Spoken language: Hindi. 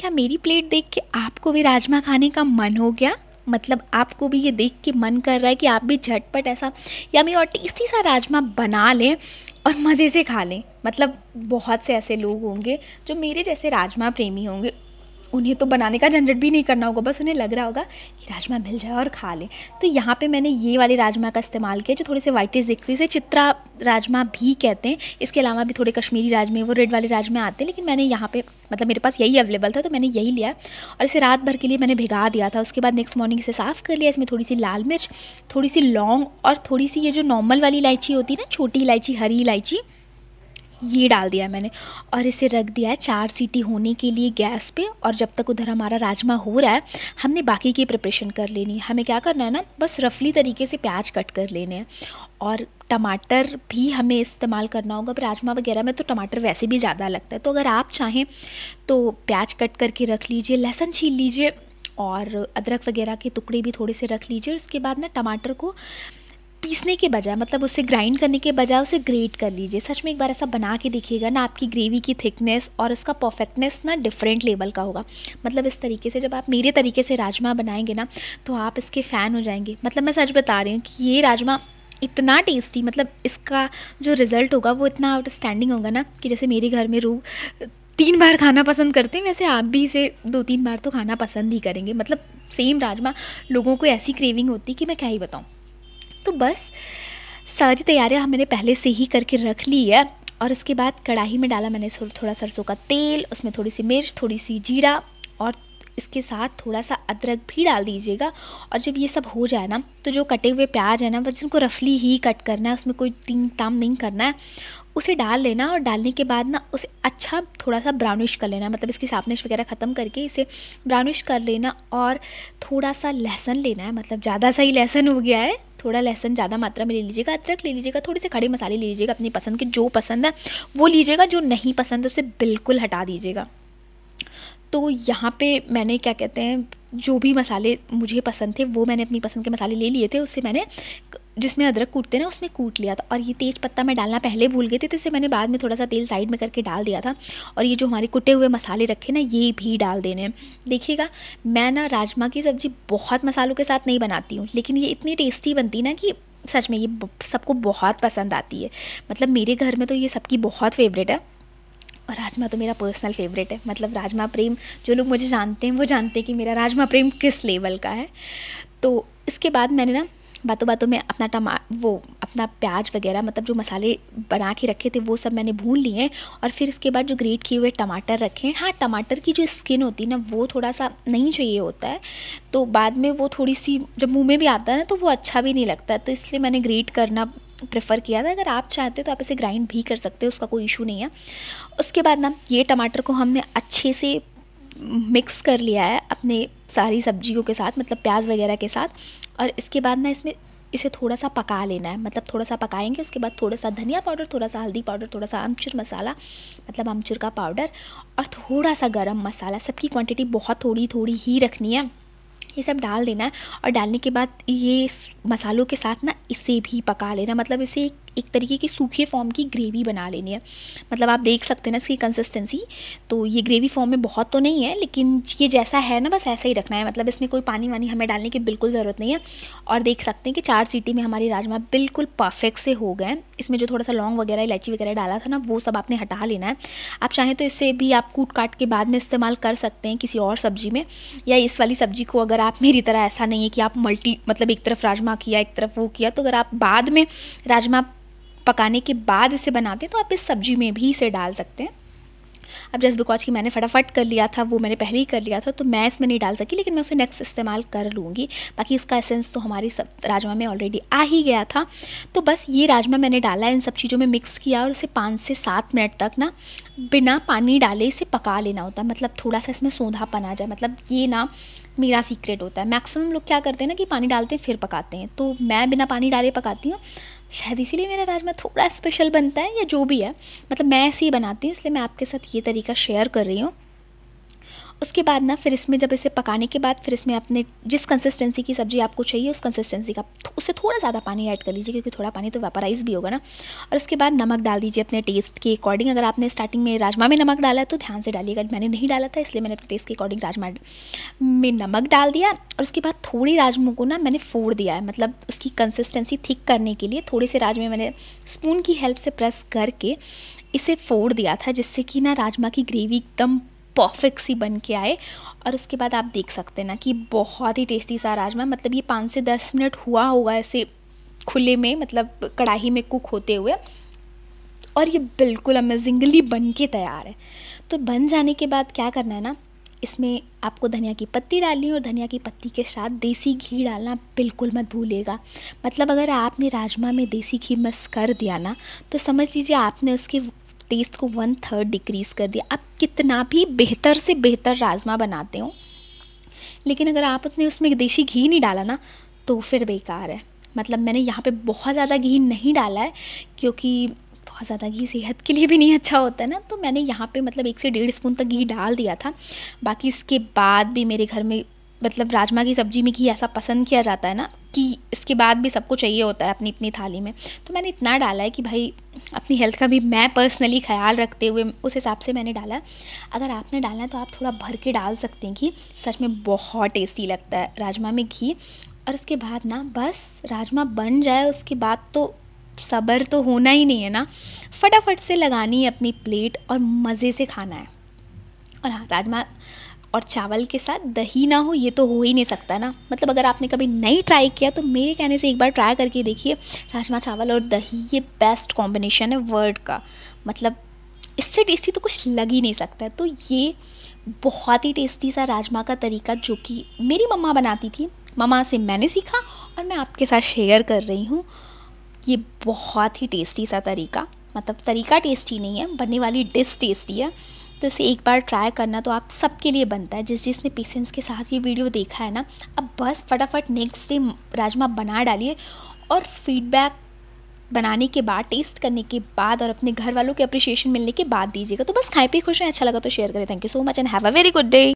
क्या मेरी प्लेट देख के आपको भी राजमा खाने का मन हो गया मतलब आपको भी ये देख के मन कर रहा है कि आप भी झटपट ऐसा यमी और टेस्टी सा राजमा बना लें और मज़े से खा लें मतलब बहुत से ऐसे लोग होंगे जो मेरे जैसे राजमा प्रेमी होंगे उन्हें तो बनाने का झंझट भी नहीं करना होगा बस उन्हें लग रहा होगा कि राजमा मिल जाए और खा लें तो यहाँ पे मैंने ये वाले राजमा का इस्तेमाल किया जो थोड़े से वाइटिस दिखती इसे चित्रा राजमा भी कहते हैं इसके अलावा भी थोड़े कश्मीरी राजमे वो रेड वाले राजमे आते हैं लेकिन मैंने यहाँ पे मतलब मेरे पास यही अवेलेबल था तो मैंने यही लिया और इसे रात भर के लिए मैंने भिगा दिया था उसके बाद नेक्स्ट मॉर्निंग इसे साफ़ कर लिया इसमें थोड़ी सी लाल मिर्च थोड़ी सी लौंग और थोड़ी सी ये जो नॉर्मल वाली इलायची होती है ना छोटी इलायची हरी इलायची ये डाल दिया मैंने और इसे रख दिया है चार सीटी होने के लिए गैस पे और जब तक उधर हमारा राजमा हो रहा है हमने बाकी की प्रिपरेशन कर लेनी है हमें क्या करना है ना बस रफली तरीके से प्याज कट कर लेने हैं और टमाटर भी हमें इस्तेमाल करना होगा राजमा वगैरह में तो टमाटर वैसे भी ज़्यादा लगता है तो अगर आप चाहें तो प्याज कट करके रख लीजिए लहसुन छील लीजिए और अदरक वगैरह के टुकड़े भी थोड़े से रख लीजिए उसके बाद ना टमाटर को पीसने के बजाय मतलब उसे ग्राइंड करने के बजाय उसे ग्रेट कर लीजिए सच में एक बार ऐसा बना के देखिएगा ना आपकी ग्रेवी की थिकनेस और उसका परफेक्टनेस ना डिफरेंट लेवल का होगा मतलब इस तरीके से जब आप मेरे तरीके से राजमा बनाएंगे ना तो आप इसके फ़ैन हो जाएंगे मतलब मैं सच बता रही हूँ कि ये राजमा इतना टेस्टी मतलब इसका जो रिज़ल्ट होगा वो इतना आउटस्टैंडिंग होगा ना कि जैसे मेरे घर में रू तीन बार खाना पसंद करते हैं वैसे आप भी इसे दो तीन बार तो खाना पसंद ही करेंगे मतलब सेम राजमा लोगों को ऐसी क्रेविंग होती कि मैं क्या ही बताऊँ तो बस सारी तैयारियाँ हमने पहले से ही करके रख ली है और उसके बाद कढ़ाई में डाला मैंने थोड़ा सरसों का तेल उसमें थोड़ी सी मिर्च थोड़ी सी जीरा और इसके साथ थोड़ा सा अदरक भी डाल दीजिएगा और जब ये सब हो जाए ना तो जो कटे हुए प्याज है ना बस जिनको रफली ही कट करना है उसमें कोई तीन ताम नहीं करना है उसे डाल लेना और डालने के बाद ना उसे अच्छा थोड़ा सा ब्राउनिश कर लेना मतलब इसकी साफनिश वगैरह ख़त्म करके इसे ब्राउनिश कर लेना और थोड़ा सा लहसन लेना है मतलब ज़्यादा सा ही लहसन हो गया है थोड़ा लहसन ज़्यादा मात्रा में ले लीजिएगा अदरक ले लीजिएगा थोड़े से खड़े मसाले ले लीजिएगा अपनी पसंद के जो पसंद है वो लीजिएगा जो नहीं पसंद उसे बिल्कुल हटा दीजिएगा तो यहाँ पे मैंने क्या कहते हैं जो भी मसाले मुझे पसंद थे वो मैंने अपनी पसंद के मसाले ले लिए थे उससे मैंने जिसमें अदरक कूटते ना उसमें कूट लिया था और ये तेज पत्ता मैं डालना पहले भूल गई थी तो इसे मैंने बाद में थोड़ा सा तेल साइड में करके डाल दिया था और ये जो हमारे कुटे हुए मसाले रखे ना ये भी डाल देने देखिएगा मैं ना राजमा की सब्ज़ी बहुत मसालों के साथ नहीं बनाती हूँ लेकिन ये इतनी टेस्टी बनती ना कि सच में ये सबको बहुत पसंद आती है मतलब मेरे घर में तो ये सबकी बहुत फेवरेट है और राजमा तो मेरा पर्सनल फेवरेट है मतलब राजमा प्रेम जो लोग मुझे जानते हैं वो जानते हैं कि मेरा राजमा प्रेम किस लेवल का है तो इसके बाद मैंने ना बातों बातों में अपना टमा वो अपना प्याज वगैरह मतलब जो मसाले बना के रखे थे वो सब मैंने भून लिए और फिर इसके बाद जो ग्रेट किए हुए टमाटर रखे हैं हाँ टमाटर की जो स्किन होती है ना वो थोड़ा सा नहीं चाहिए होता है तो बाद में वो थोड़ी सी जब मुँह में भी आता है ना तो वो अच्छा भी नहीं लगता तो इसलिए मैंने ग्रेट करना प्रेफर किया था अगर आप चाहते हो तो आप इसे ग्राइंड भी कर सकते हो उसका कोई इशू नहीं है उसके बाद ना ये टमाटर को हमने अच्छे से मिक्स कर लिया है अपने सारी सब्जियों के साथ मतलब प्याज वगैरह के साथ और इसके बाद ना इसमें इसे थोड़ा सा पका लेना है मतलब थोड़ा सा पकाएंगे उसके बाद थोड़ा सा धनिया पाउडर थोड़ा सा हल्दी पाउडर थोड़ा सा आमचूर मसाला मतलब अमचूर का पाउडर और थोड़ा सा गरम मसाला सबकी क्वांटिटी बहुत थोड़ी थोड़ी ही रखनी है ये सब डाल देना है और डालने के बाद ये मसालों के साथ ना इसे भी पका लेना मतलब इसे एक, एक तरीके की सूखे फॉर्म की ग्रेवी बना लेनी है मतलब आप देख सकते हैं ना इसकी कंसिस्टेंसी तो ये ग्रेवी फॉर्म में बहुत तो नहीं है लेकिन ये जैसा है ना बस ऐसा ही रखना है मतलब इसमें कोई पानी वानी हमें डालने की बिल्कुल ज़रूरत नहीं है और देख सकते हैं कि चार सीटी में हमारे राजमा बिल्कुल परफेक्ट से हो गए इसमें जो थोड़ा सा लौंग वगैरह इलायची वगैरह डाला था ना वो सब आपने हटा लेना है आप चाहें तो इसे भी आप कूट काट के बाद में इस्तेमाल कर सकते हैं किसी और सब्ज़ी में या इस वाली सब्ज़ी को अगर आप मेरी तरह ऐसा नहीं है कि आप मल्टी मतलब एक तरफ राजमा राजमा किया एक तरफ वो किया तो अगर आप बाद में राजमा पकाने के बाद इसे बनाते हैं तो आप इस सब्जी में भी इसे डाल सकते हैं अब जैसे बिकॉज की मैंने फटाफट कर लिया था वो मैंने पहले ही कर लिया था तो मैं इसमें नहीं डाल सकी लेकिन मैं उसे नेक्स्ट इस्तेमाल कर लूँगी बाकी इसका एसेंस तो हमारी सब राजमा में ऑलरेडी आ ही गया था तो बस ये राजमा मैंने डाला इन सब चीज़ों में मिक्स किया और उसे पाँच से सात मिनट तक ना बिना पानी डाले इसे पका लेना होता मतलब थोड़ा सा इसमें सोंधापन आ जाए मतलब ये ना मेरा सीक्रेट होता है मैक्सिमम लोग क्या करते हैं ना कि पानी डालते हैं फिर पकाते हैं तो मैं बिना पानी डाले पकाती हूँ शायद इसीलिए मेरा राजमा थोड़ा स्पेशल बनता है या जो भी है मतलब मैं ऐसे ही बनाती हूँ इसलिए मैं आपके साथ ये तरीका शेयर कर रही हूँ उसके बाद ना फिर इसमें जब इसे पकाने के बाद फिर इसमें अपने जिस कंसिस्टेंसी की सब्ज़ी आपको चाहिए उस कंसिस्टेंसी का उससे थोड़ा ज़्यादा पानी ऐड कर लीजिए क्योंकि थोड़ा पानी तो वेपराइज़ भी होगा ना और उसके बाद नमक डाल दीजिए अपने टेस्ट के अकॉर्डिंग अगर आपने स्टार्टिंग में राजमा में नमक डाला है तो ध्यान से डालिएगा मैंने नहीं डाला था इसलिए मैंने अपने टेस्ट के अकॉर्डिंग राजमा में नमक डाल दिया और उसके बाद थोड़ी राजमा को ना मैंने फोड़ दिया है मतलब उसकी कंसिस्टेंसी थिक करने के लिए थोड़े से राजमे मैंने स्पून की हेल्प से प्रेस करके इसे फोड़ दिया था जिससे कि ना राजमा की ग्रेवी एकदम परफेक्ट सी बन के आए और उसके बाद आप देख सकते हैं ना कि बहुत ही टेस्टी सा राजमा मतलब ये पाँच से दस मिनट हुआ होगा ऐसे खुले में मतलब कढ़ाई में कुक होते हुए और ये बिल्कुल अमेजिंगली बन के तैयार है तो बन जाने के बाद क्या करना है ना इसमें आपको धनिया की पत्ती डालनी और धनिया की पत्ती के साथ देसी घी डालना बिल्कुल मत भूलेगा मतलब अगर आपने राजमा में देसी घी मस कर दिया ना तो समझ लीजिए आपने उसके टेस्ट को वन थर्ड डिक्रीज़ कर दिया आप कितना भी बेहतर से बेहतर राजमा बनाते हो लेकिन अगर आपने उसमें देशी घी नहीं डाला ना तो फिर बेकार है मतलब मैंने यहाँ पे बहुत ज़्यादा घी नहीं डाला है क्योंकि बहुत ज़्यादा घी सेहत के लिए भी नहीं अच्छा होता है ना तो मैंने यहाँ पे मतलब एक से डेढ़ स्पून तक घी डाल दिया था बाकी इसके बाद भी मेरे घर में मतलब राजमा की सब्ज़ी में घी ऐसा पसंद किया जाता है ना कि इसके बाद भी सबको चाहिए होता है अपनी अपनी थाली में तो मैंने इतना डाला है कि भाई अपनी हेल्थ का भी मैं पर्सनली ख्याल रखते हुए उस हिसाब से मैंने डाला अगर आपने डाला है तो आप थोड़ा भर के डाल सकते हैं घी सच में बहुत टेस्टी लगता है राजमा में घी और उसके बाद ना बस राजमा बन जाए उसके बाद तो सब्र तो होना ही नहीं है ना फटाफट से लगानी है अपनी प्लेट और मज़े से खाना है और हाँ राजमा और चावल के साथ दही ना हो ये तो हो ही नहीं सकता ना मतलब अगर आपने कभी नहीं ट्राई किया तो मेरे कहने से एक बार ट्राई करके देखिए राजमा चावल और दही ये बेस्ट कॉम्बिनेशन है वर्ड का मतलब इससे टेस्टी तो कुछ लग ही नहीं सकता है तो ये बहुत ही टेस्टी सा राजमा का तरीका जो कि मेरी मम्मा बनाती थी मम्मा से मैंने सीखा और मैं आपके साथ शेयर कर रही हूँ ये बहुत ही टेस्टी सा तरीका मतलब तरीका टेस्टी नहीं है बनने वाली डिश टेस्टी है तो इसे एक बार ट्राई करना तो आप सबके लिए बनता है जिस जिसने पेशेंस के साथ ये वीडियो देखा है ना अब बस फटाफट नेक्स्ट डे राजमा बना डालिए और फीडबैक बनाने के बाद टेस्ट करने के बाद और अपने घर वालों के अप्रिशिएशन मिलने के बाद दीजिएगा तो बस खाए पे खुश हैं अच्छा लगा तो शेयर करें thank you so much and have a very good day